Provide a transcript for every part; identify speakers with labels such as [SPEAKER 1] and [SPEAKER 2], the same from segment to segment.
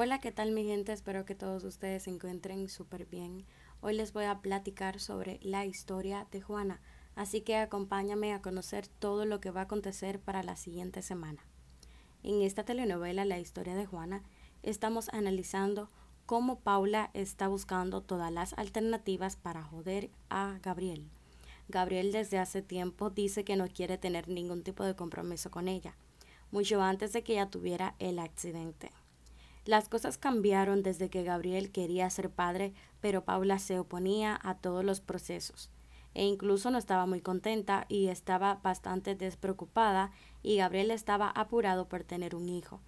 [SPEAKER 1] Hola, ¿qué tal mi gente? Espero que todos ustedes se encuentren súper bien. Hoy les voy a platicar sobre la historia de Juana, así que acompáñame a conocer todo lo que va a acontecer para la siguiente semana. En esta telenovela La historia de Juana estamos analizando cómo Paula está buscando todas las alternativas para joder a Gabriel. Gabriel desde hace tiempo dice que no quiere tener ningún tipo de compromiso con ella, mucho antes de que ella tuviera el accidente. Las cosas cambiaron desde que Gabriel quería ser padre, pero Paula se oponía a todos los procesos e incluso no estaba muy contenta y estaba bastante despreocupada y Gabriel estaba apurado por tener un hijo.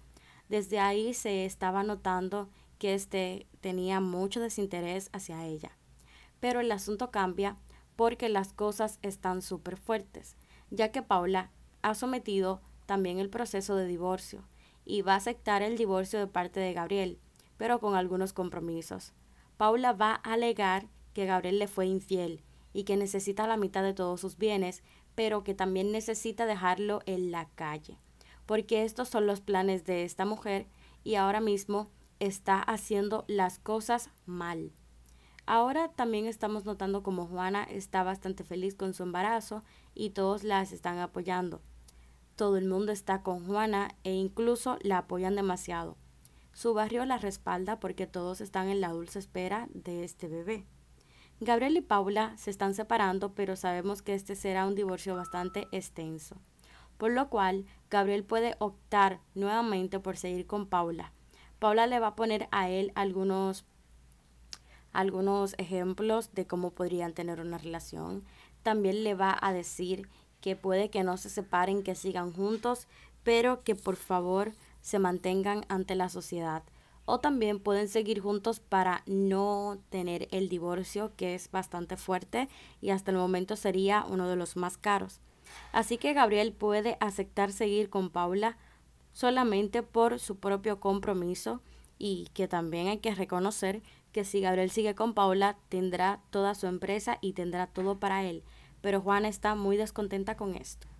[SPEAKER 1] Desde ahí se estaba notando que este tenía mucho desinterés hacia ella. Pero el asunto cambia porque las cosas están súper fuertes, ya que Paula ha sometido también el proceso de divorcio y va a aceptar el divorcio de parte de Gabriel, pero con algunos compromisos. Paula va a alegar que Gabriel le fue infiel y que necesita la mitad de todos sus bienes, pero que también necesita dejarlo en la calle, porque estos son los planes de esta mujer y ahora mismo está haciendo las cosas mal. Ahora también estamos notando como Juana está bastante feliz con su embarazo y todos las están apoyando todo el mundo está con Juana e incluso la apoyan demasiado. Su barrio la respalda porque todos están en la dulce espera de este bebé. Gabriel y Paula se están separando, pero sabemos que este será un divorcio bastante extenso, por lo cual Gabriel puede optar nuevamente por seguir con Paula. Paula le va a poner a él algunos, algunos ejemplos de cómo podrían tener una relación. También le va a decir que puede que no se separen, que sigan juntos, pero que por favor se mantengan ante la sociedad. O también pueden seguir juntos para no tener el divorcio, que es bastante fuerte y hasta el momento sería uno de los más caros. Así que Gabriel puede aceptar seguir con Paula solamente por su propio compromiso y que también hay que reconocer que si Gabriel sigue con Paula tendrá toda su empresa y tendrá todo para él pero Juana está muy descontenta con esto.